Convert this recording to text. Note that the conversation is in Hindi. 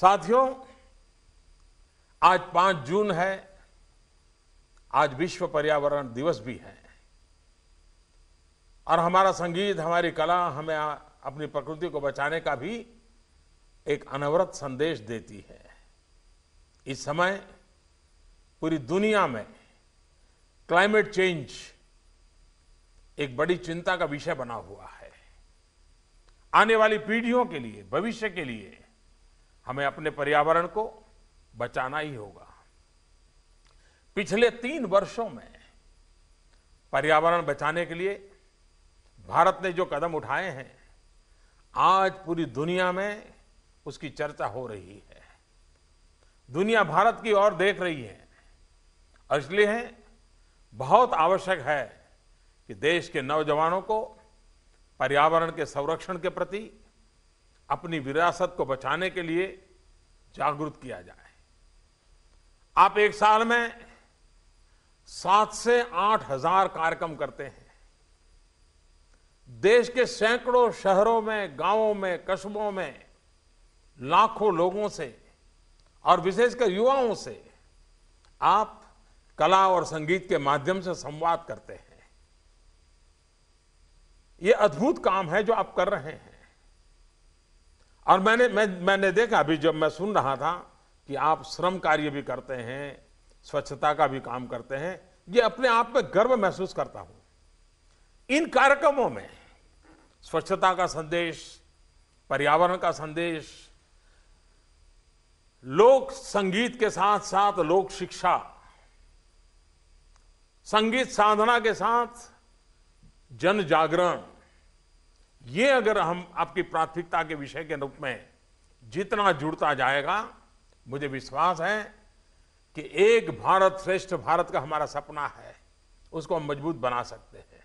साथियों आज 5 जून है आज विश्व पर्यावरण दिवस भी है और हमारा संगीत हमारी कला हमें अपनी प्रकृति को बचाने का भी एक अनवरत संदेश देती है इस समय पूरी दुनिया में क्लाइमेट चेंज एक बड़ी चिंता का विषय बना हुआ है आने वाली पीढ़ियों के लिए भविष्य के लिए हमें अपने पर्यावरण को बचाना ही होगा पिछले तीन वर्षों में पर्यावरण बचाने के लिए भारत ने जो कदम उठाए हैं आज पूरी दुनिया में उसकी चर्चा हो रही है दुनिया भारत की ओर देख रही है और इसलिए बहुत आवश्यक है कि देश के नौजवानों को पर्यावरण के संरक्षण के प्रति अपनी विरासत को बचाने के लिए जागरूक किया जाए आप एक साल में सात से आठ हजार कार्यक्रम करते हैं देश के सैकड़ों शहरों में गांवों में कस्बों में लाखों लोगों से और विशेषकर युवाओं से आप कला और संगीत के माध्यम से संवाद करते हैं ये अद्भुत काम है जो आप कर रहे हैं और मैंने मैं मैंने देखा अभी जब मैं सुन रहा था कि आप श्रम कार्य भी करते हैं स्वच्छता का भी काम करते हैं ये अपने आप में गर्व महसूस करता हूं इन कार्यक्रमों में स्वच्छता का संदेश पर्यावरण का संदेश लोक संगीत के साथ साथ लोक शिक्षा संगीत साधना के साथ जन जागरण ये अगर हम आपकी प्राथमिकता के विषय के रूप में जितना जुड़ता जाएगा मुझे विश्वास है कि एक भारत श्रेष्ठ भारत का हमारा सपना है उसको हम मजबूत बना सकते हैं